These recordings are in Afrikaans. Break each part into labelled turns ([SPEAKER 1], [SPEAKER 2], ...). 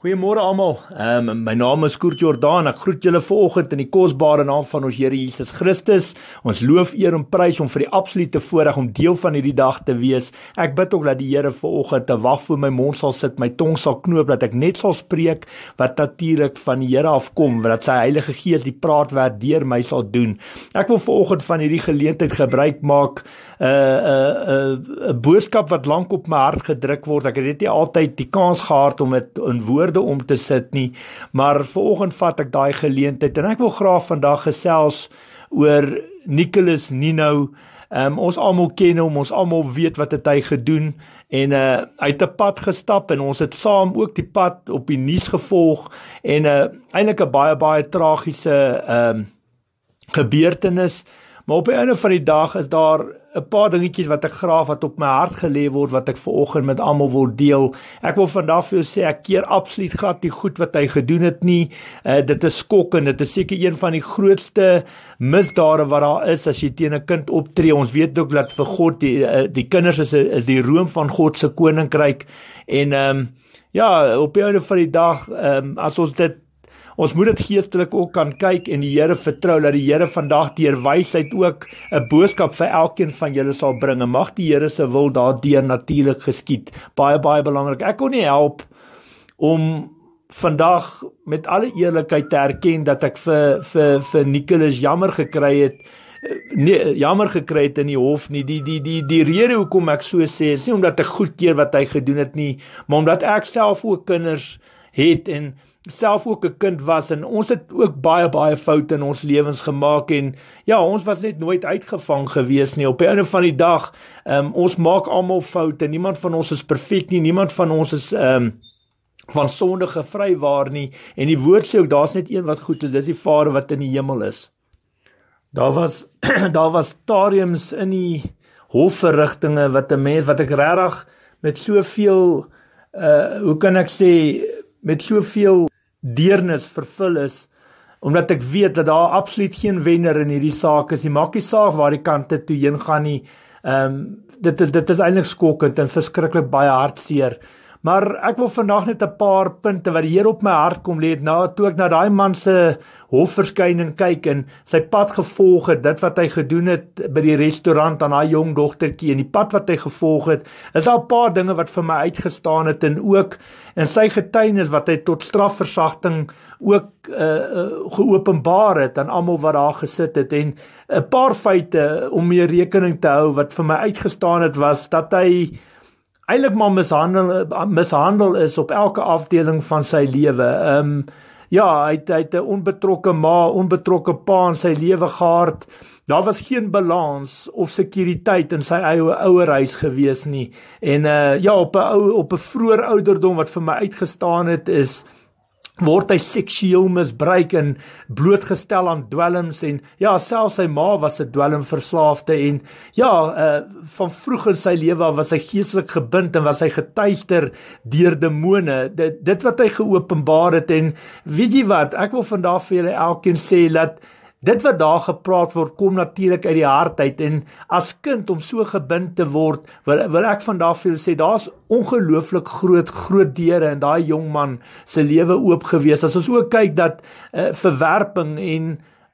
[SPEAKER 1] Goeiemôre almal. Ehm um, my naam is Koert Jordaan. Ek groet julle vanoggend in die kosbare naam van ons Here Jesus Christus. Ons loof eer en prys hom vir die absolute voorreg om deel van hierdie dag te wees. Ek bid ook dat die Here vanoggend te wag vir my mond sal sit, my tong sal knoop dat ek net sal spreek wat natuurlik van die Here afkom, wat sy Heilige Gees die praatwerk deur my sal doen. Ek wil vanoggend van hierdie geleentheid gebruik maak 'n eh, 'n eh, eh, 'n boodskap wat lank op my hart gedruk word. Ek het dit nie altyd die kans gehad om dit in woord woorde om te sit nie, maar vanoggend vat ek daai geleentheid en ek wil graag vandag gesels oor Nicholas Nino. Um, ons almal ken hom, ons almal weet wat het hy gedoen en uh, hy het 'n pad gestap en ons het saam ook die pad op die nuus gevolg en uh, eintlik 'n baie baie tragiese um, gebeurtenis uh, Maar op die einde van die dag is daar 'n paar dingetjies wat ek graaf wat op my hart gelê word wat ek veraloggend met almal wil deel. Ek wil vandag vir jou sê ek keer absoluut glad nie goed wat hy gedoen het nie. Uh, dit is skokkend. Dit is seker een van die grootste misdade wat daar is as jy teen 'n kind optree. Ons weet ook dat vir God die eh, die kinders is is die roem van God se koninkryk en ehm um, ja, op 'n of ander dag ehm um, as ons dit ons moet dit geestelik ook kan kyk en die Here vertrou dat die Here vandag deur wysheid ook 'n boodskap vir elkeen van julle sal bring. Mag die Here se wil daardeur natuurlik geskied. Baie baie belangrik. Ek kon nie help om vandag met alle eerlikheid te erken dat ek vir vir vir Nicholas jammer gekry het. Nee, jammer gekry het in die hof nie. Die die die die rede hoekom ek so sê is nie omdat ek goedkeur wat hy gedoen het nie, maar omdat ek self ook kinders het en self ook 'n kind was en ons het ook baie baie foute in ons lewens gemaak en ja, ons was net nooit uitgevang gewees nie. Op die einde van die dag, um, ons maak almal foute. Niemand van ons is perfek nie. Niemand van ons is um, van sonde gevry waar nie. En die woord sê ook daar's net een wat goed is. Dis die Vader wat in die hemel is. Daar was daar was tariums in die hofverrigtinge wat 'n mens wat ek regtig met soveel uh hoe kan ek sê met soveel deernis vervul is omdat ek weet dat daar absoluut geen wenner in hierdie saak is. Dit maak nie saak waar die kante toe heen gaan nie. Ehm um, dit is dit is eintlik skokkend en verskriklik baie hartseer Maar ek wil vandag net 'n paar punte wat die Here op my hart kom lê het na toe ek na daai man se hofverskyning kyk en sy pad gevolg het, dit wat hy gedoen het by die restaurant aan haar jong dogtertjie en die pad wat hy gevolg het, is daar 'n paar dinge wat vir my uitgestaan het en ook in sy getuienis wat hy tot strafversagting ook uh, geopenbaar het aan almal wat daar gesit het en 'n paar feite om mee rekening te hou wat vir my uitgestaan het was dat hy eintlik maar mishandel mishandel is op elke afdeling van sy lewe. Ehm um, ja, hy het, hy het 'n onbetrokke ma, onbetrokke pa in sy lewe gehad. Daar was geen balans of sekuriteit in sy eie ouerhuis gewees nie. En uh ja, op 'n ou op 'n vroeë ouderdom wat vir my uitgestaan het is word hy seksueel misbruik en blootgestel aan dwelms en ja selfs sy ma was 'n dwelmverslaafde en ja uh, van vroeg in sy lewe was hy geestelik gebind en was hy getuister deur demone dit dit wat hy geopenbaar het en weet jy wat ek wil vandag vir julle elkeen sê dat Dit wat daar gepraat word kom natuurlik uit die hart uit en as kind om so gebind te word wil, wil ek van daardie sê daar's ongelooflik groot groot deure in daai jong man se lewe oop gewees as ons ook kyk dat uh, verwerping en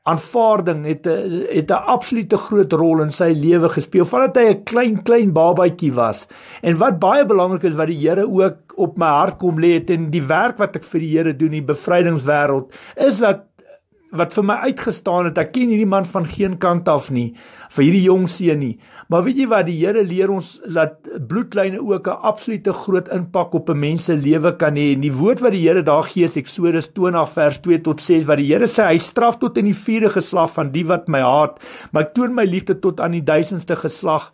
[SPEAKER 1] aanvaarding het 'n eh, het 'n absolute groot rol in sy lewe gespeel vandat hy 'n klein klein babatjie was en wat baie belangrik is wat die Here ook op my hart kom lê het en die werk wat ek vir die Here doen in die bevrydingswêreld is dat wat vir my uitgestaan het. Ek ken hierdie man van geen kant af nie, vir hierdie jong seun nie. Maar weet jy wat, die Here leer ons dat bloedlyne ook 'n absolute groot impak op 'n mens se lewe kan hê. En die woord wat die Here daar gee, Eksodus 20 vers 2 tot 6, wat die Here sê hy straf tot in die vierde geslag van die wat my haat, maar ek toon my liefde tot aan die duisendste geslag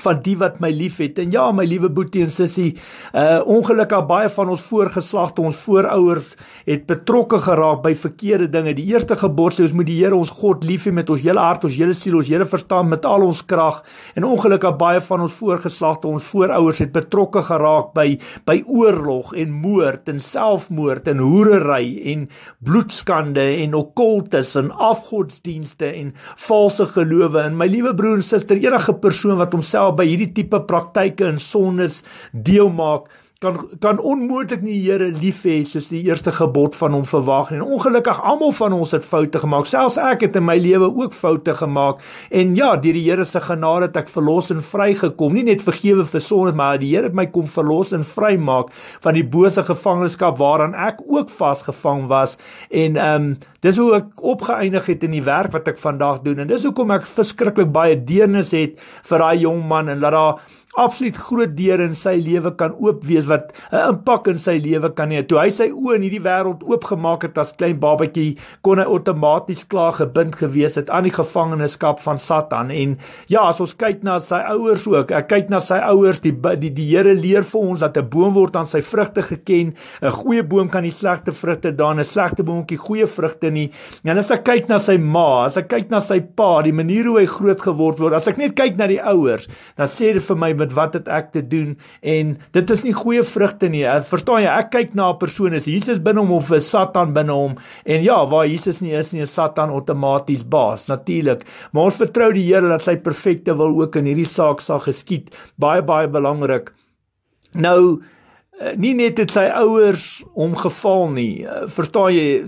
[SPEAKER 1] van die wat my liefhet. En ja, my liewe boetie en sussie, uh ongelukkig baie van ons voorgeslagte, ons voorouers het betrokke geraak by verkeerde dinge. Die eerste geboorte, ons moet die Here ons God lief hê met ons hele hart, ons hele siel, ons hele verstand, met al ons krag. En ongelukkig baie van ons voorgeslagte, ons voorouers het betrokke geraak by by oorlog en moord en selfmoord en hoerery en bloedskande en okkultes en afgodsdienste en valse gelowe. En my liewe broer en suster, enige persoon wat homself daar by hierdie tipe praktyke en sondes deel maak kan kan onmoontlik nie Here lief hê soos die eerste gebod van hom verwag nie. Ongelukkig almal van ons het foute gemaak. Selfs ek het in my lewe ook foute gemaak. En ja, deur die Here se genade het ek verlos en vrygekom. Nie net vergewe vir sonde, maar die Here het my kom verlos en vrymaak van die bose gevangenskap waaraan ek ook vasgevang was. En ehm um, dis hoe ek opgeëindig het in die werk wat ek vandag doen. En dis hoekom ek verskriklik baie deernis het vir daai jong man en laat daai absoluut groot deure in sy lewe kan oop wees wat 'n impak in sy lewe kan hê. Toe hy sy oë in hierdie wêreld oopgemaak het as klein babatjie, kon hy outomaties klaar gebind gewees het aan die gevangenskap van Satan. En ja, as ons kyk na sy ouers ook, ek kyk na sy ouers, die die die Here leer vir ons dat 'n boom word aan sy vrugte geken. 'n Goeie boom kan nie slegte vrugte dra nie, 'n slegte boontjie goeie vrugte nie. En as ek kyk na sy ma, as ek kyk na sy pa, die manier hoe hy groot geword word, as ek net kyk na die ouers, dan sê dit vir my met wat het ek te doen en dit is nie goeie vrugte nie. Verstaan jy? Ek kyk na 'n persoon, is Jesus binne hom of is Satan binne hom? En ja, waar Jesus nie is nie, is Satan outomaties baas natuurlik. Maar ons vertrou die Here dat sy perfekte wil ook in hierdie saak sal geskied. Baie baie belangrik. Nou eh, nie net het sy ouers hom geval nie. Eh, verstaan jy?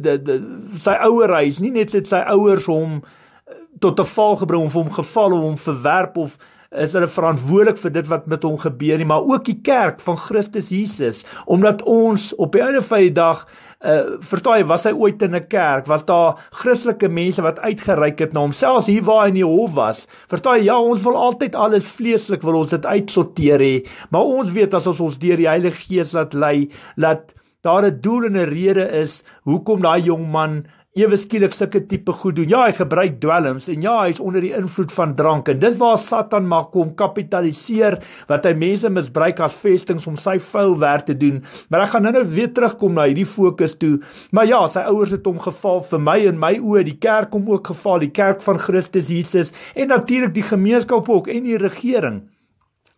[SPEAKER 1] Sy ouerhuis, nie net het sy ouers hom eh, tot 'n val gebring of hom geval of hom verwerp of uh, is hulle verantwoordelik vir dit wat met hom gebeur nie, maar ook die kerk van Christus Jesus, omdat ons op die einde van die dag Uh, vertaai was hy ooit in 'n kerk was daar Christelike mense wat uitgereik het na hom selfs hier waar hy in die hof was vertaai ja ons wil altyd alles vleeslik wil ons dit uitsorteer hê maar ons weet as ons ons deur die Heilige Gees laat lei dat daar 'n doel en 'n rede is hoekom daai jong man ewe skielik sulke tipe goed doen. Ja, hy gebruik dwelms en ja, hy's onder die invloed van drank en dis waar Satan maak kom kapitaliseer wat hy mense misbruik as vestings om sy vuil werk te doen. Maar ek gaan nou-nou weer terugkom na hierdie fokus toe. Maar ja, sy ouers het hom geval vir my en my oë, die kerk hom ook geval, die kerk van Christus Jesus en natuurlik die gemeenskap ook en die regering.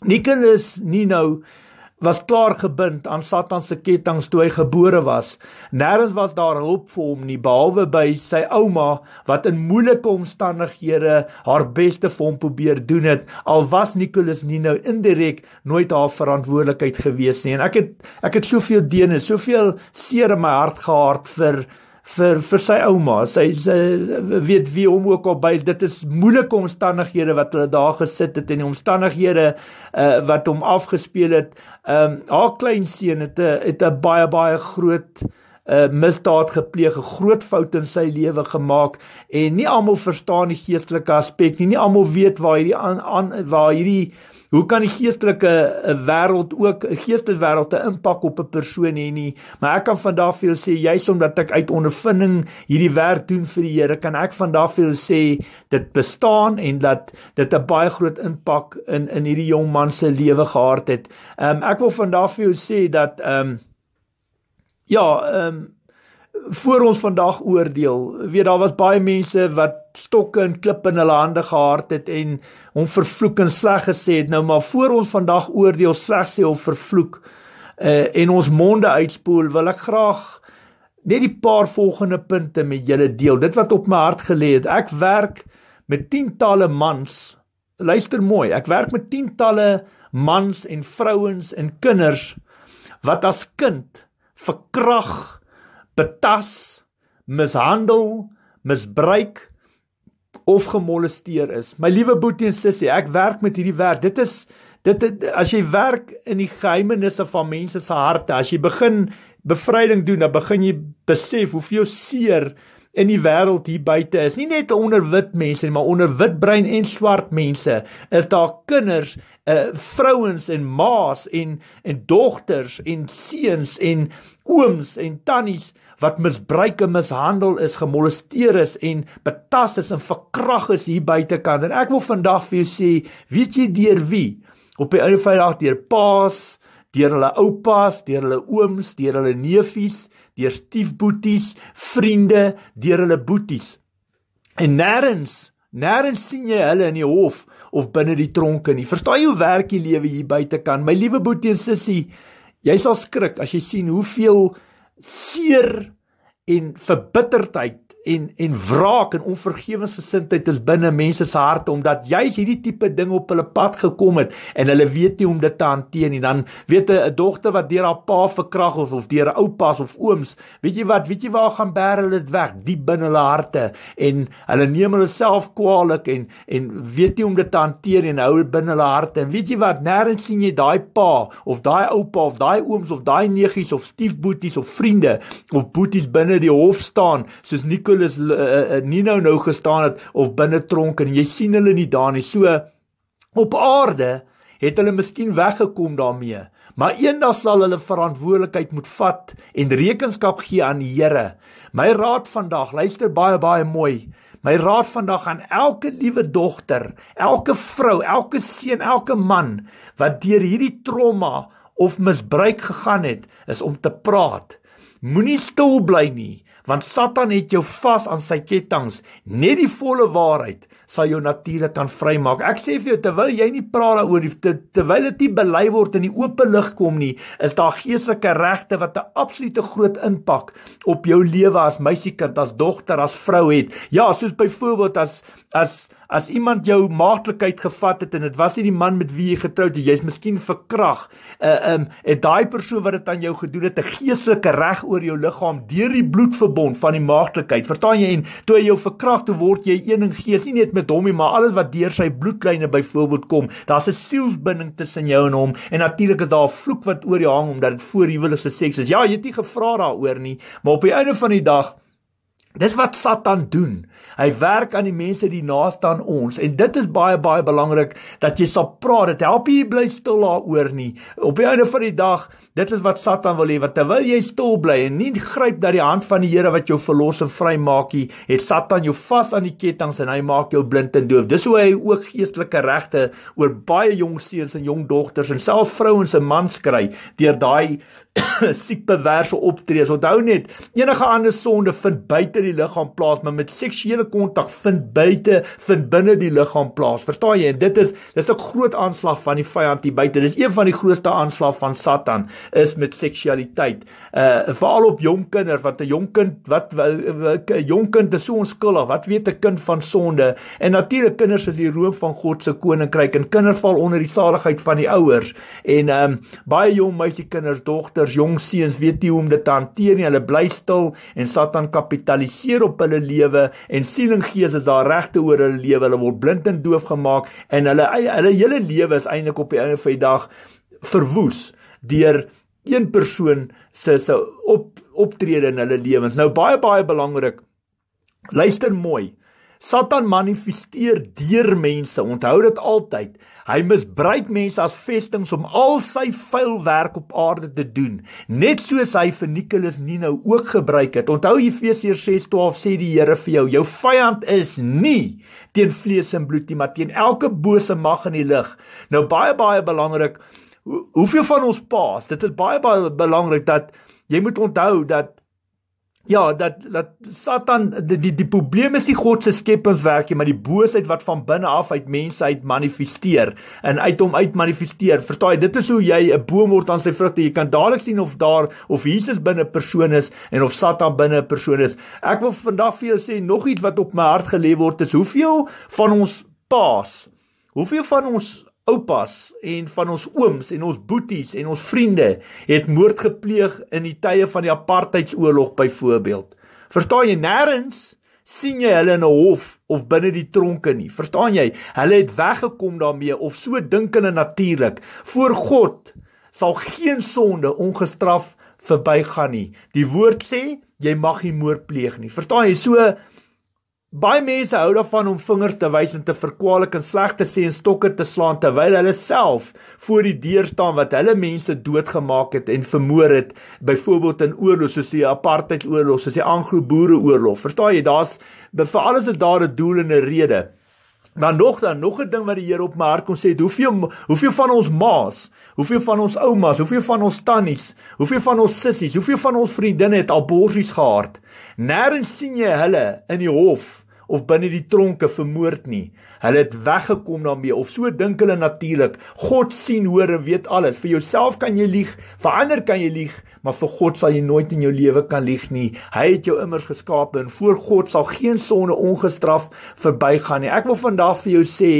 [SPEAKER 1] Nikolas nie nou was klaar gebind aan Satan se ketTINGS toe hy gebore was. Nêrens was daar hulp vir hom nie behalwe by sy ouma wat in moeilike omstandighede haar beste vir hom probeer doen het. Al was Nikolas nie nou indirek nooit haar verantwoordelikheid gewees nie. En ek het ek het soveel deene, soveel seer in my hart gehad vir vir vir sy ouma. Sy sy weet wie hom ook al by. Dit is moeilike omstandighede wat hulle daar gesit het en die omstandighede uh, wat hom afgespeel het. Ehm um, haar kleinseun het 'n het 'n baie baie groot 'n uh, eh, misdaad gepleeg, 'n groot fout in sy lewe gemaak en nie almal verstaan die geestelike aspek nie. Nie almal weet waar hierdie aan, aan waar hierdie hoe kan die geestelike wêreld ook 'n geesteswêreld 'n impak op 'n persoon hê nie maar ek kan vandag vir julle sê juis omdat ek uit ondervinding hierdie werk doen vir die Here kan ek vandag vir julle sê dit bestaan en dat dit 'n baie groot impak in in hierdie jong man se lewe gehad het um, ek wil vandag vir julle sê dat um, ja um, voor ons vandag oordeel. Weet daar was baie mense wat stokke en klippe in hulle hande gehard het en hom vervloek en sleg gesê het. Nou maar voor ons vandag oordeel sleg sê of vervloek uh, en ons monde uitspoel, wil ek graag net die paar volgende punte met julle deel. Dit wat op my hart gelê het. Ek werk met tientalle mans. Luister mooi, ek werk met tientalle mans en vrouens en kinders wat as kind verkragt betas, mishandel, misbruik of gemolesteer is. My liewe boetie en sussie, ek werk met hierdie werk. Dit is dit, dit as jy werk in die geheimenisse van mense se harte, as jy begin bevryding doen, dan begin jy besef hoeveel seer in die wêreld hier buite is. Nie net onder wit mense nie, maar onder wit brein en swart mense is daar kinders, uh vrouens en ma's en en dogters en seuns en ooms en tannies wat misbruik en mishandel is, gemolesteer is en betas is en verkrag is hier buitekant. En ek wil vandag vir jou sê, weet jy deur wie? Op die ou Vrydag deur Paas, deur hulle oupas, deur hulle ooms, deur hulle neefies, deur stiefboeties, vriende, deur hulle boeties. En nêrens Nadat sien jy hulle in die hof of binne die tronke nie. Verstaan jy hoe werk die lewe hier buite kan? My liewe boetie en sussie, jy sal skrik as jy sien hoeveel seer en verbitterdheid en en wraak en onvergewensgesindheid is binne mense se harte omdat jy hierdie tipe ding op hulle pad gekom het en hulle weet nie hoe om dit te hanteer nie. Dan weet 'n dogter wat deur haar pa verkrag of of deur 'n oupas of ooms, weet jy wat, weet jy waar gaan bær hulle dit weg diep binne hulle harte en hulle neem hulle self kwaadlik en en weet nie hoe om dit te hanteer en hou dit binne hulle harte. En weet jy wat, nêrens sien jy daai pa of daai oupa of daai ooms of daai neggies of stiefboeties of vriende of boeties binne die hof staan soos Nikola Paulus uh, eh, uh, eh, eh, nie nou nou gestaan het of binne tronk en jy sien hulle nie daar nie. So op aarde het hulle miskien weggekom daarmee, maar eendag sal hulle verantwoordelikheid moet vat en rekenskap gee aan die Here. My raad vandag, luister baie baie mooi. My raad vandag aan elke liewe dogter, elke vrou, elke seun, elke man wat deur hierdie trauma of misbruik gegaan het, is om te praat. Moenie stil bly nie want Satan het jou vas aan sy kettinge, net die volle waarheid sal jou natuurlik kan vrymaak. Ek sê vir jou terwyl jy nie praat daaroor terwyl dit nie bely word in die oop lig kom nie, is daar geestelike regte wat 'n absolute groot impak op jou lewe as meisiekind, as dogter, as vrou het. Ja, soos byvoorbeeld as as As iemand jou maatlikheid gevat het en dit was nie die man met wie jy getroud het, jy's miskien verkrag. Uh eh, um ehm, het daai persoon wat dit aan jou gedoen het, 'n geestelike reg oor jou liggaam deur die bloedverbond van die maatlikheid. Vertaan jy en toe jy jou verkrag toe word jy een in gees, nie net met hom nie, maar alles wat deur sy bloedlyne byvoorbeeld kom, daar's 'n sielsbinding tussen jou en hom en natuurlik is daar 'n vloek wat oor jou hang omdat dit voor huwelikse seks is. Ja, jy het nie gevra daaroor nie, maar op die einde van die dag Dis wat Satan doen. Hy werk aan die mense die naaste aan ons en dit is baie baie belangrik dat jy sal praat. Dit help nie bly stil daaroor nie. Op die einde van die dag, dit is wat Satan wil hê, want terwyl jy stil bly en nie gryp dat die hand van die Here wat jou verlos en vrymaak nie, het Satan jou vas aan die ketTINGS en hy maak jou blind en doof. Dis hoe hy ook geestelike regte oor baie jong seuns en jong dogters en selfs vrouens en mans kry deur daai siek perverse optrede. Onthou net, enige ander sonde vind buite die liggaam plaas, maar met seksuele kontak vind buite, vind binne die liggaam plaas. Verstaan jy? En dit is dis 'n groot aanslag van die vyand hier buite. Dis een van die grootste aanslag van Satan is met seksualiteit. Uh veral op jong kinders, want 'n jong kind, wat 'n jong kind is so onskuldig. Wat weet 'n kind van sonde? En natuurlik kinders is die roem van God se koninkryk en kinders val onder die saligheid van die ouers. En um baie jong meisiekinders, dogters ouers, jong seuns weet nie hoe om dit te hanteer nie. Hulle bly stil en Satan kapitaliseer op hulle lewe en sielengees is daar regte oor hulle lewe. Hulle word blind en doof gemaak en hulle hulle hele lewe is eintlik op die einde van die dag verwoes deur een persoon se se op optrede in hulle lewens. Nou baie baie belangrik. Luister mooi. Satan manifesteer deur mense. Onthou dit altyd. Hy misbruik mense as vestinge om al sy vuil werk op aarde te doen, net soos hy vir Nikolaus Nino ook gebruik het. Onthou Efesiërs 6:12 sê die Here vir jou, jou vyand is nie teen vlees en bloed nie, maar teen elke bose mag in die lig. Nou baie baie belangrik, hoe, hoeveel van ons paas, dit is baie baie belangrik dat jy moet onthou dat Ja, dat dat Satan die die, die probleem is nie God se skepingswerkie, maar die boosheid wat van binne af uit mense uit manifesteer en uit hom uit manifesteer. Verstaan jy, dit is hoe jy 'n boom word aan sy vrugte. Jy kan dadelik sien of daar of Jesus binne 'n persoon is en of Satan binne 'n persoon is. Ek wil vandag vir jou sê nog iets wat op my hart gelê word is hoeveel van ons paas. Hoeveel van ons oupas en van ons ooms en ons boeties en ons vriende het moord gepleeg in die tye van die apartheidsoorlog byvoorbeeld. Verstaan jy nêrens sien jy hulle in 'n hof of binne die tronke nie. Verstaan jy? Hulle het weggekom daarmee of so dink hulle natuurlik. Voor God sal geen sonde ongestraf verbygaan nie. Die woord sê jy mag nie moord pleeg nie. Verstaan jy? So Baie mense hou daarvan om vingers te wys en te verkwalik en sleg te sê en stokke te slaan terwyl hulle self voor die deur staan wat hulle mense doodgemaak het en vermoor het, byvoorbeeld in oorlog soos die apartheid oorlog, soos die Anglo-Boereoorlog. Verstaan jy, daar's vir alles is daar 'n doel en 'n rede. Dan nog dan nog 'n ding wat die Here op my hart kon sê, hoeveel hoeveel van ons ma's, hoeveel van ons oumas, hoeveel van ons tannies, hoeveel van ons sissies, hoeveel van ons vriendinne het al borsies gehad? Nêrens sien jy hulle in die hof of binne die tronke vermoord nie. Hulle het weggekom daarmee of so dink hulle natuurlik. God sien hoor en weet alles. Vir jouself kan jy lieg, vir ander kan jy lieg, maar vir God sal jy nooit in jou lewe kan lieg nie. Hy het jou immers geskaap en voor God sal geen sonde ongestraf verbygaan nie. Ek wil vandag vir jou sê,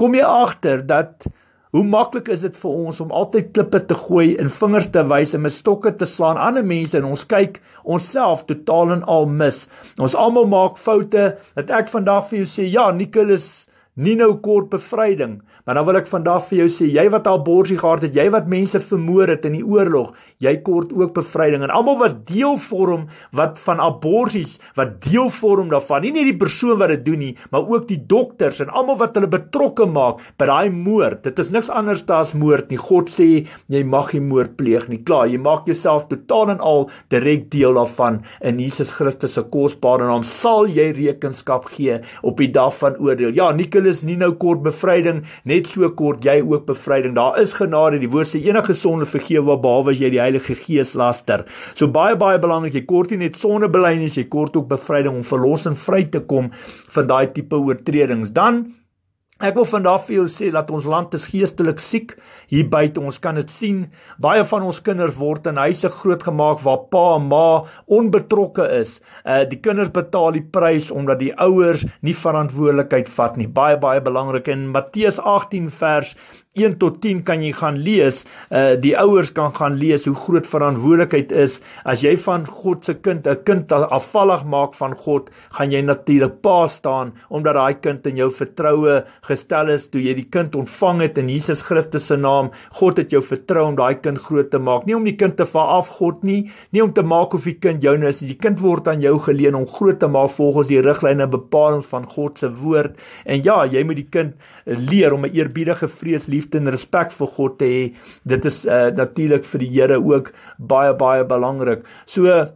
[SPEAKER 1] kom jy agter dat Hoe maklik is dit vir ons om altyd klippe te gooi en vingers te wys en misstokke te slaan aan ander mense en ons kyk onsself totaal en al mis. Ons almal maak foute. Dat ek vandag vir jou sê, ja, Nikolas nie nou kort bevryding, maar dan wil ek vandag vir jou sê, jy wat al borsie gehad het, jy wat mense vermoor het in die oorlog, jy kort ook bevryding en almal wat deel vorm wat van aborsies, wat deel vorm daarvan, nie net die persoon wat dit doen nie, maar ook die dokters en almal wat hulle betrokke maak by daai moord. Dit is niks anders as moord nie. God sê jy mag nie moord pleeg nie. Klaar, jy maak jouself totaal en al direk deel daarvan in Jesus Christus se kosbare naam sal jy rekenskap gee op die dag van oordeel. Ja, nie verskil is nie nou kort bevryding net so kort jy ook bevryding. Daar is genade. Die Woord sê enige sonde vergeef word behalwe as jy die Heilige Gees laster. So baie baie belangrik, jy kort nie net sonde belyning, jy kort ook bevryding om verlossing vry te kom van daai tipe oortredings. Dan Ek wil vandag vir jou sê dat ons land is geestelik siek hier buite. Ons kan dit sien. Baie van ons kinders word in huise grootgemaak waar pa en ma onbetrokke is. Uh die kinders betaal die prys omdat die ouers nie verantwoordelikheid vat nie. Baie baie belangrik in Matteus 18 vers 1 tot 10 kan jy gaan lees. Uh die ouers kan gaan lees hoe groot verantwoordelikheid is as jy van God se kind 'n kind afvallig maak van God, gaan jy natuurlik pa staan omdat daai kind in jou vertroue gestel is toe jy die kind ontvang het in Jesus Christus se naam. God het jou vertrou om daai kind groot te maak, nie om die kind te veraf God nie, nie om te maak of die kind joune is. Die kind word aan jou geleen om groot te maak volgens die riglyne en bepalings van God se woord. En ja, jy moet die kind leer om 'n eerbiedige vrees lief liefde en respek vir God te hê. Dit is uh, natuurlik vir die Here ook baie baie belangrik. So uh,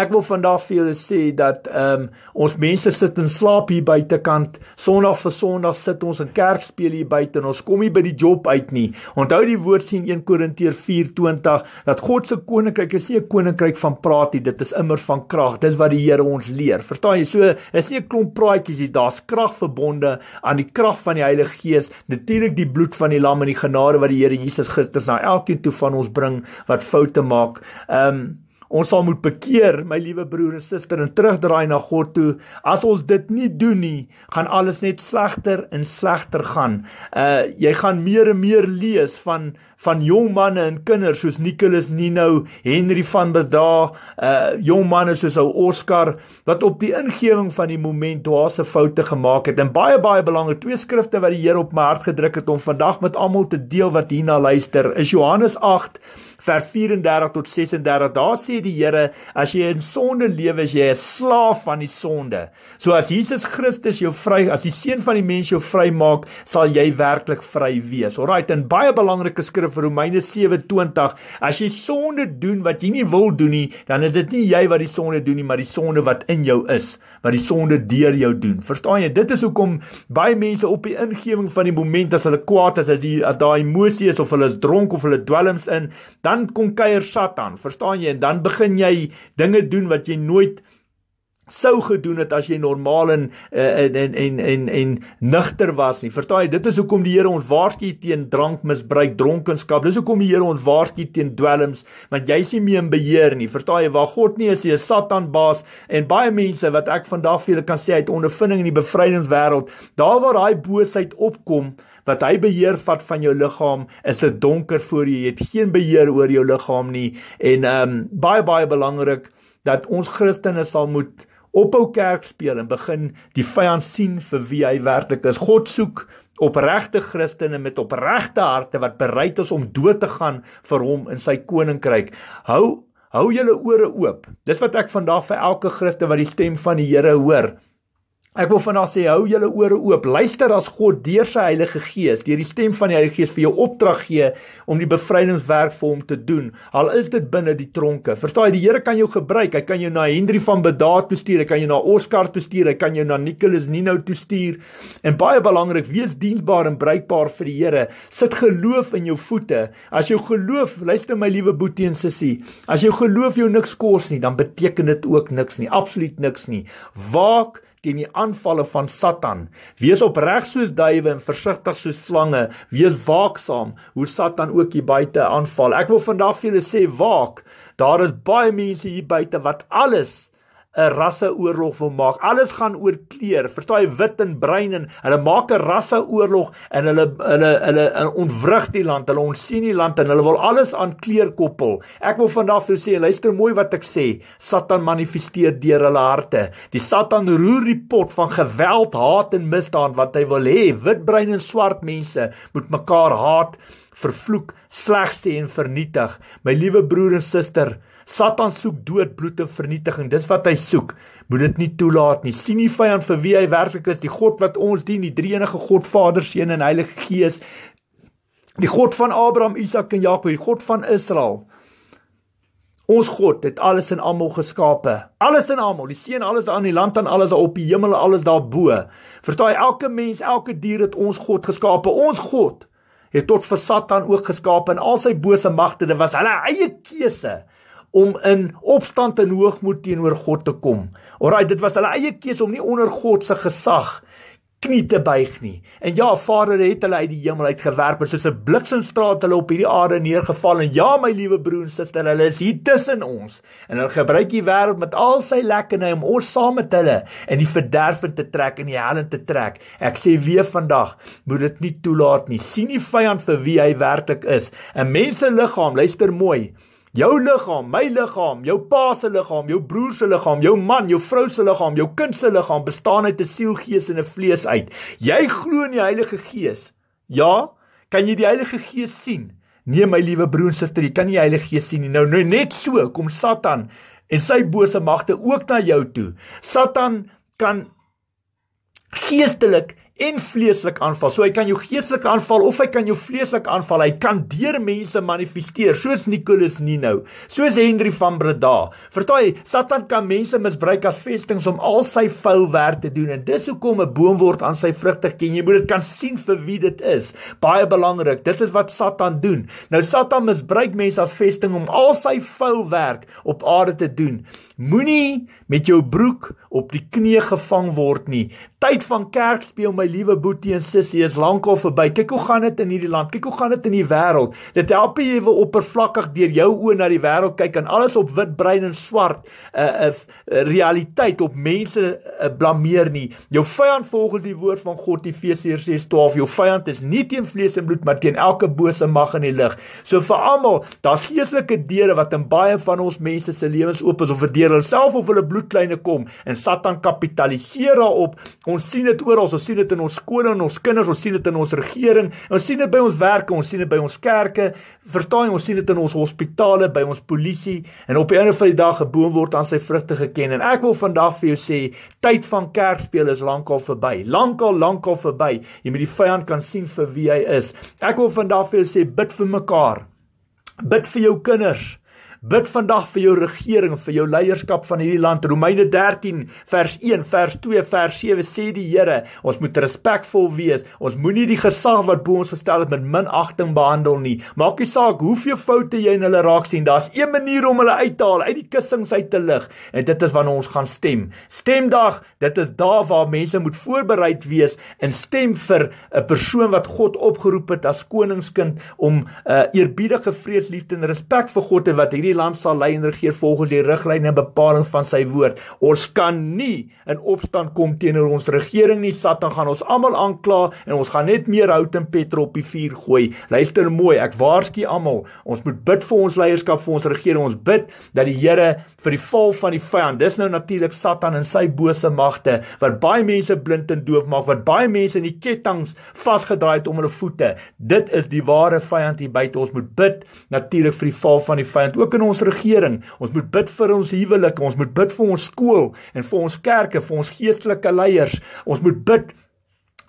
[SPEAKER 1] Ek wil vandag vir julle sê dat ehm um, ons mense sit in slaap hier buitekant. Sondag vir Sondag sit ons in kerk speel hier buite en ons kom nie by die job uit nie. Onthou die woord sien 1 Korintiërs 4:20 dat God se koninkryk is nie 'n koninkryk van praat nie. Dit is immer van krag. Dis wat die Here ons leer. Verstaan jy? So is nie 'n klomp praatjies hier. Daar's krag verbonde aan die krag van die Heilige Gees, natuurlik die bloed van die lam en die genade wat die Here Jesus Christus na elkeen toe van ons bring wat foute maak. Ehm um, Ons sal moet bekeer, my liewe broer en suster, en terugdraai na God toe. As ons dit nie doen nie, gaan alles net slegter en slegter gaan. Uh jy gaan meer en meer lees van van jong manne en kinders soos Nicholas Nino, Henry van der Da, uh jong manne soos ou Oscar wat op die ingewing van die moment dwaase foute gemaak het. En baie baie belangrike twee skrifte wat die Here op my hart gedruk het om vandag met almal te deel wat hierna luister, is Johannes 8 vers 34 tot 36. Daar sê die Here, as jy in sonde lewe, jy is slaaf van die sonde. So as Jesus Christus jou vry, as die seun van die mens jou vrymaak, sal jy werklik vry wees. Alraait, in baie belangrike skrif Romeine 7:20, as jy sonde doen wat jy nie wil doen nie, dan is dit nie jy wat die sonde doen nie, maar die sonde wat in jou is, wat die sonde deur jou doen. Verstaan jy? Dit is hoekom baie mense op die ingewing van die moment as hulle kwaad is, as die as daai emosie is of hulle is dronk of hulle dwelms in, dan dan kom kuier Satan, verstaan jy? En dan begin jy dinge doen wat jy nooit sou gedoen het as jy normaal en eh, en en en en, en nugter was nie. Verstaan jy? Dit is hoekom die Here ons waarsku teen drankmisbruik, dronkenskap. Dis hoekom die Here ons waarsku teen dwelms, want jy's nie meer in beheer nie. Verstaan jy? Waar God nie is, jy's Satan baas. En baie mense wat ek vandag vir julle kan sê uit ondervinding in die bevrydingswêreld, daar waar daai boosheid opkom, wat hy beheer vat van jou liggaam, is dit donker voor jy. Jy het geen beheer oor jou liggaam nie. En ehm um, baie baie belangrik dat ons Christene sal moet ophou kerk speel en begin die vyand sien vir wie hy werklik is. God soek opregte Christene met opregte harte wat bereid is om dood te gaan vir hom in sy koninkryk. Hou hou julle ore oop. Dis wat ek vandag vir elke Christen wat die stem van die Here hoor. Ek wil vanaand sê hou julle ore oop. Luister as God deur sy Heilige Gees, deur die stem van die Heilige Gees vir jou opdrag gee om die bevrydingswerk vir hom te doen. Al is dit binne die tronke. Verstaan jy, die Here kan jou gebruik. Hy kan jou na Henry van Bedaard toe stuur, hy kan jou na Oscar toe stuur, hy kan jou na Nicholas Nino toe stuur. En baie belangrik, wees diensbaar en bruikbaar vir die Here. Sit geloof in jou voete. As jou geloof, luister my liewe boetie en sussie, as jou geloof jou niks kos nie, dan beteken dit ook niks nie. Absoluut niks nie. Waak teen die aanvalle van Satan. Wees opreg soos duwe en versigtig soos slange. Wees waaksaam hoe Satan ook hier buite aanval. Ek wil vandag vir julle sê waak. Daar is baie mense hier buite wat alles 'n rasseoorlog wil maak. Alles gaan oor kleur. Verstaan jy wit en bruin en hulle maak 'n rasseoorlog en hulle hulle hulle, hulle ontwrig die land. Hulle onsien die land en hulle wil alles aan kleur koppel. Ek wil vandag vir sê, luister mooi wat ek sê. Satan manifesteer deur hulle harte. Die Satan roer die pot van geweld, haat en misdaad wat hy wil hê. Wit, bruin en swart mense moet mekaar haat, vervloek, sleg sê en vernietig. My liewe broer en suster, Satan soek dood, bloed en vernietiging. Dis wat hy soek. Moet dit nie toelaat nie. Sien die vyand vir wie hy werklik is, die God wat ons dien, die Drie-enige God, Vader, Seun en Heilige Gees. Die God van Abraham, Isak en Jakob, die God van Israel. Ons God het alles en almal geskape. Alles en almal, die see en alles aan die land en alles op die hemel en alles daarbo. Vertaai elke mens, elke dier het ons God geskape. Ons God het tot vir Satan ook geskape en al sy bose magte, dit was hulle eie keuse om in opstand en hoogmoed teenoor God te kom. Alraai, dit was hulle eie keuse om nie onder God se gesag knie te buig nie. En ja, Vader het hulle uit die hemel uitgewerp en soos 'n bliksemstraat hulle op hierdie aarde neergeval. En ja, my liewe broer en suster, hulle is hier tussen ons. En hulle gebruik hier wêreld met al sy lekkernye om ons saam met hulle in die verderf te trek en die hel in te trek. Ek sê weer vandag, moet dit nie toelaat nie. sien die vyand vir wie hy werklik is. 'n Mens se liggaam, luister mooi. Jou liggaam, my liggaam, jou pa se liggaam, jou broer se liggaam, jou man, jou vrou se liggaam, jou kind se liggaam bestaan uit 'n siel, gees en 'n vlees uit. Jy glo in die Heilige Gees. Ja, kan jy die Heilige Gees sien? Nee my liewe broer en suster, jy kan nie die Heilige Gees sien nie. Nou nou net so kom Satan en sy bose magte ook na jou toe. Satan kan geestelik en vleeslik aanval. So hy kan jou geestelik aanval of hy kan jou vleeslik aanval. Hy kan deur mense manifesteer, soos Nicholas Nino, soos Henry van Breda. Vertooi, Satan kan mense misbruik as vestinge om al sy vuil werk te doen en dis hoekom 'n boom word aan sy vrugte ken. Jy moet dit kan sien vir wie dit is. Baie belangrik. Dit is wat Satan doen. Nou Satan misbruik mense as vesting om al sy vuil werk op aarde te doen. Moenie met jou broek op die knie gevang word nie. Tyd van kerk speel my liewe boetie en sussie is lankal verby. Kyk hoe gaan dit in hierdie land. Kyk hoe gaan dit in die wêreld. Dit help jy wil oppervlakkig deur jou oë na die wêreld kyk en alles op wit, bruin en swart 'n uh, 'n uh, realiteit op mense uh, blameer nie. Jou vyand volgens die woord van God Efesiërs 6:12, jou vyand is nie teen vlees en bloed maar teen elke bose mag in die lig. So vir almal, daar's geestelike deure wat in baie van ons mense se lewens oop is of verdeel hulself of hulle bloedkleine kom en Satan kapitaliseer daarop. Ons sien dit oral, ons sien dit in ons skole en ons kinders, ons sien dit in ons regering, ons sien dit by ons werke, ons sien dit by ons kerke. Verstaan jy, ons sien dit in ons hospitale, by ons polisie en op die einde van die dag geboom word aan sy vrugte geken. En ek wil vandag vir jou sê, tyd van kerkspeel is lankal verby. Lankal, lankal verby. Jy moet die vyand kan sien vir wie hy is. Ek wil vandag vir jou sê, bid vir mekaar. Bid vir jou kinders. Bid vandag vir jou regering, vir jou leierskap van hierdie land. Romeine 13 vers 1, vers 2, vers 7 sê die Here, ons moet respekvol wees. Ons moenie die gesag wat bo ons gestel het met minagting behandel nie. Maak nie saak hoeveel foute jy in hulle raak sien, daar's een manier om hulle uit te haal, uit die kussings uit te lig. En dit is wanneer ons gaan stem. Stemdag, dit is daar waar mense moet voorbereid wees en stem vir 'n persoon wat God opgeroep het as koningskind om 'n uh, eh, eerbiedige vreesliefde en respek vir God te wat hierdie die lam sal lei en regeer volgens die riglyne en bepaling van sy woord. Ons kan nie in opstand kom teenoor ons regering nie. Satan gaan ons almal aankla en ons gaan net meer hout en petrol op die vuur gooi. Luister mooi, ek waarsku almal. Ons moet bid vir ons leierskap, vir ons regering. Ons bid dat die Here vir die val van die vyand. Dis nou natuurlik Satan en sy bose magte wat baie mense blind en doof maak, wat baie mense in die kettinge vasgedraai het om hulle voete. Dit is die ware vyand hier buite. Ons moet bid natuurlik vir die val van die vyand ook in in ons regering. Ons moet bid vir ons huwelike, ons moet bid vir ons skool en vir ons kerke, vir ons geestelike leiers. Ons moet bid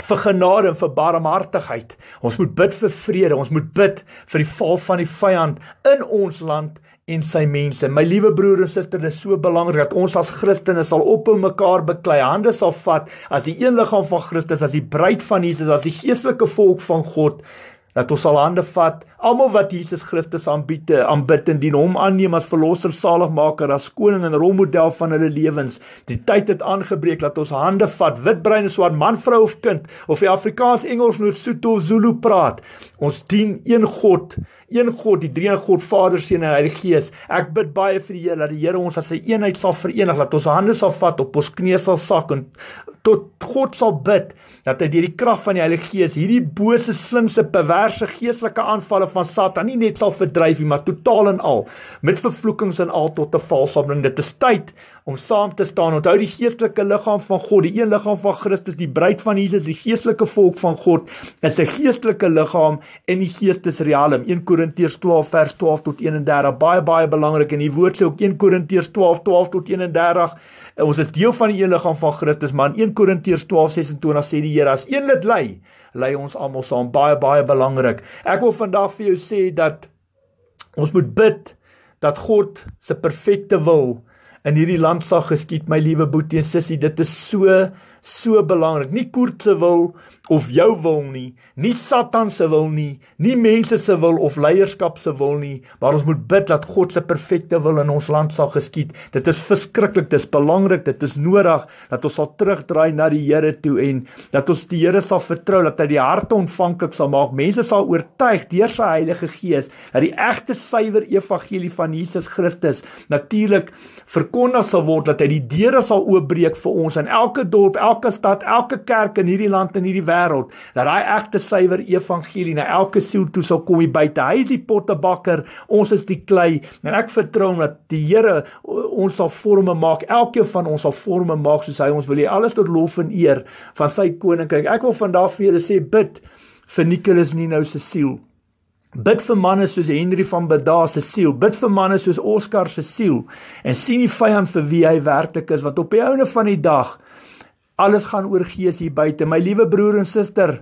[SPEAKER 1] vir genade en vir barmhartigheid. Ons moet bid vir vrede. Ons moet bid vir die val van die vyand in ons land en sy mense. My liewe broer en suster, dit is so belangrik dat ons as Christene sal ophou mekaar beklei, hande sal vat as die een liggaam van Christus, as die bruid van Jesus, as die geestelike volk van God, dat ons sal hande vat almal wat Jesus Christus aanbid, eh, aanbid en dien hom aanneem as verlosser, saligmaker, as koning en rolmodel van hulle lewens. Die tyd het aangebreek dat ons hande vat, wit, bruin, swart, man, vrou of kind, of jy Afrikaans, Engels, Nootsuto, Zulu praat. Ons dien een God, een God, die drie God, Vader, Seun en Heilige Gees. Ek bid baie vir die Here dat die Here ons as 'n een eenheid sal verenig, dat ons hande sal vat, op ons knieë sal sak en tot God sal bid dat hy deur die krag van die Heilige Gees hierdie bose, slimse, perverse geestelike aanvalle van Satan nie net sal verdryf nie, maar totaal en al met vervloekings en al tot 'n val sal bring. Dit is tyd om saam te staan. Onthou die geestelike liggaam van God, die een liggaam van Christus, die bruid van Jesus, die geestelike volk van God is 'n geestelike liggaam in die geestesriem. 1 Korintiërs 12 vers 12 tot 31 baie baie belangrik en die woord sê ook 1 Korintiërs 12 12 tot 31 eh, ons is deel van die een liggaam van Christus, maar in 1 Korintiërs 12:26 sê die Here as een lid ly, ly ons almal saam. Baie baie belangrik. Ek wil vandag vir jou sê dat ons moet bid dat God se perfekte wil in hierdie land sal geskied my liewe boetie en sussie dit is so so belangrik. Nie Koert se wil of jou wil nie, nie Satan se wil nie, nie mense se wil of leierskap se wil nie, maar ons moet bid dat God se perfekte wil in ons land sal geskied. Dit is verskriklik, dit is belangrik, dit is nodig dat ons sal terugdraai na die Here toe en dat ons die Here sal vertrou dat hy die harte ontvanklik sal maak. Mense sal oortuig deur sy Heilige Gees dat die egte suiwer evangelie van Jesus Christus natuurlik verkondig sal word dat hy die deure sal oopbreek vir ons in elke dorp, elke elke stad, elke kerk in hierdie land en hierdie wêreld dat daai egte suiwer evangelie na elke siel toe sal kom byte. Hy is die pottebakker, ons is die klei en ek vertrou dat die Here ons sal forme maak. Elkeen van ons sal forme maak soos hy ons wil hê. Alles tot lof en eer van sy koninkryk. Ek wil vandag vir julle sê bid vir Nikolas Nino se siel. Bid vir manne soos Henry van Beda se siel, bid vir manne soos Oscar se siel en sien die vyand vir wie hy werklik is wat op die ouene van die dag Alles gaan oor gees hier buite. My liewe broer en suster,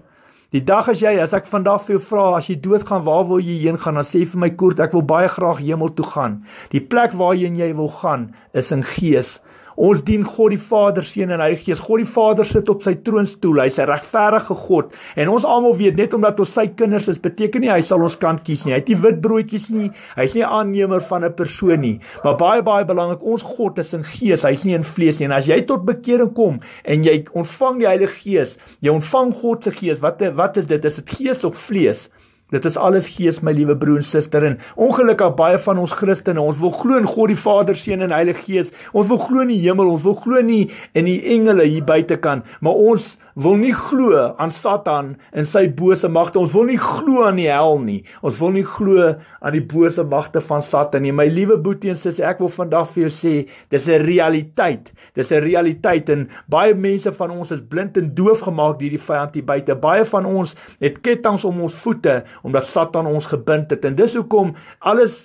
[SPEAKER 1] die dag as jy as ek vandag vir jou vra as jy doodgaan, waar wil jy heen gaan? Dan sê vir my koerd, ek wil baie graag hemel toe gaan. Die plek waarheen jy wil gaan is in gees. Ons dien God die Vader, Seun en Heilige Gees. God die Vader sit op sy troonstoel. Hy's 'n regverdige God. En ons almal weet net omdat ons sy kinders is, beteken nie hy sal ons kant kies nie. Hy het nie wit broodjies nie. Hy's nie aannemer van 'n persoon nie. Maar baie baie belangrik, ons God is in gees. Hy's nie in vlees nie. En as jy tot bekering kom en jy ontvang die Heilige Gees, jy ontvang God se gees. Wat wat is dit? Is dit gees of vlees? Dit is alles gees my liewe broer en suster en ongelukkig baie van ons Christene ons wil glo in God die Vader, Seun en Heilige Gees. Ons wil glo in die hemel, ons wil glo nie in die engele hier buite kan, maar ons wil nie glo aan Satan en sy bose magte. Ons wil nie glo aan die hel nie. Ons wil nie glo aan die bose magte van Satan nie. My liewe boetie en suster, ek wil vandag vir jou sê, dis 'n realiteit. Dis 'n realiteit en baie mense van ons is blind en doof gemaak deur die vyand hier buite. Baie van ons het kettinge om ons voete omdat Satan ons gebind het en dis hoekom alles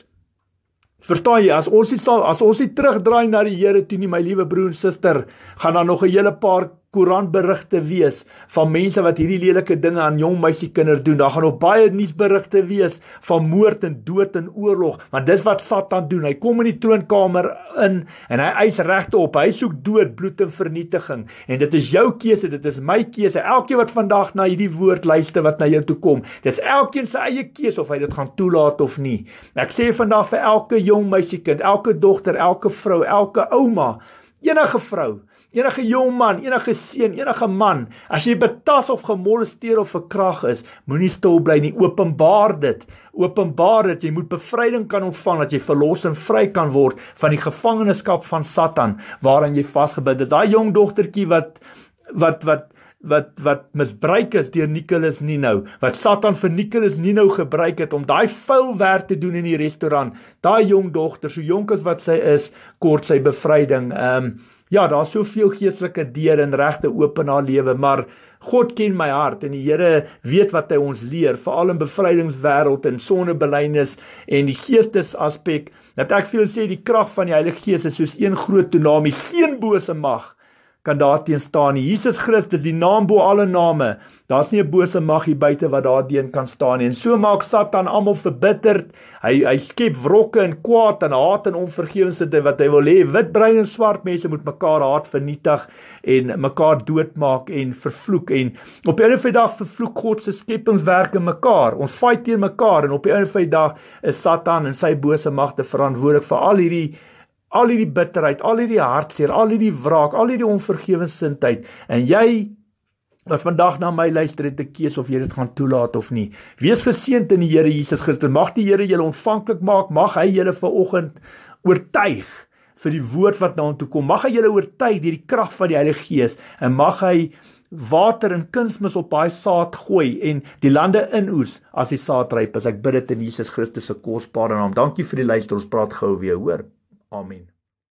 [SPEAKER 1] Verstaan jy as ons sal as ons nie terugdraai na die Here toe nie my liewe broer en suster gaan daar nog 'n hele paar koerantberigte wees van mense wat hierdie lelike dinge aan jong meisiekinders doen. Daar gaan op baie nuusberigte wees van moord en dood en oorlog, want dis wat Satan doen. Hy kom in die troonkamer in en hy eis regte op. Hy soek dood, bloed en vernietiging. En dit is jou keuse, dit is my keuse. Elkeen wat vandag na hierdie woord luister wat na jou toe kom, dis elkeen se eie keuse of hy dit gaan toelaat of nie. Ek sê vandag vir elke jong meisiekind, elke dogter, elke vrou, elke ouma, enige vrou enige jong man, enige seun, enige man, as jy betas of gemolesteer of verkrag is, moenie stil bly nie. Openbaar dit. Openbaar dat jy moet bevryding kan ontvang, dat jy verlos en vry kan word van die gevangenskap van Satan waaraan jy vasgebind is. Daai jong dogtertjie wat wat wat wat wat misbruik is deur Nikolas Nino wat Satan vir Nikolas Nino gebruik het om daai vuil werk te doen in die restaurant daai jong dogter so jonk as wat sy is kort sy bevryding ehm um, Ja, daar's soveel geestelike deure en regte oop in haar lewe, maar God ken my hart en die Here weet wat hy ons leer, veral in bevrydingswêreld en sonnebelynis en die geestesaspek. Dat ek veel sê die krag van die Heilige Gees is soos een groot tsunami, geen bose mag kan daarteen staan nie. Jesus Christus, die naam bo alle name. Daar's nie 'n bose mag hier buite wat daarteen kan staan nie. En so maak Satan almal verbitterd. Hy hy skep wrokke en kwaad en haat en onvergewensheid wat hy wil hê. Wit, bruin en swart mense moet mekaar haat, vernietig en mekaar doodmaak en vervloek en op 'n of ander dag vervloek God se skepingswerke mekaar. Ons fight teen mekaar en op 'n of ander dag is Satan en sy bose magte verantwoordelik vir al hierdie al hierdie bitterheid, al hierdie hartseer, al hierdie wraak, al hierdie onvergewensindheid en jy wat vandag na my luister het te kies of jy dit gaan toelaat of nie. Wees geseënd in die Here Jesus Christus. Mag die Here julle ontvanklik maak. Mag hy julle vanoggend oortuig vir die woord wat na hom toe kom. Mag hy julle oortuig deur die krag van die Heilige Gees en mag hy water en kunsmis op daai saad gooi en die lande inoes as die saad ryp is. Ek bid dit in Jesus Christus se kosbare naam. Dankie vir die luister. Ons praat gou weer, hoor. Amen.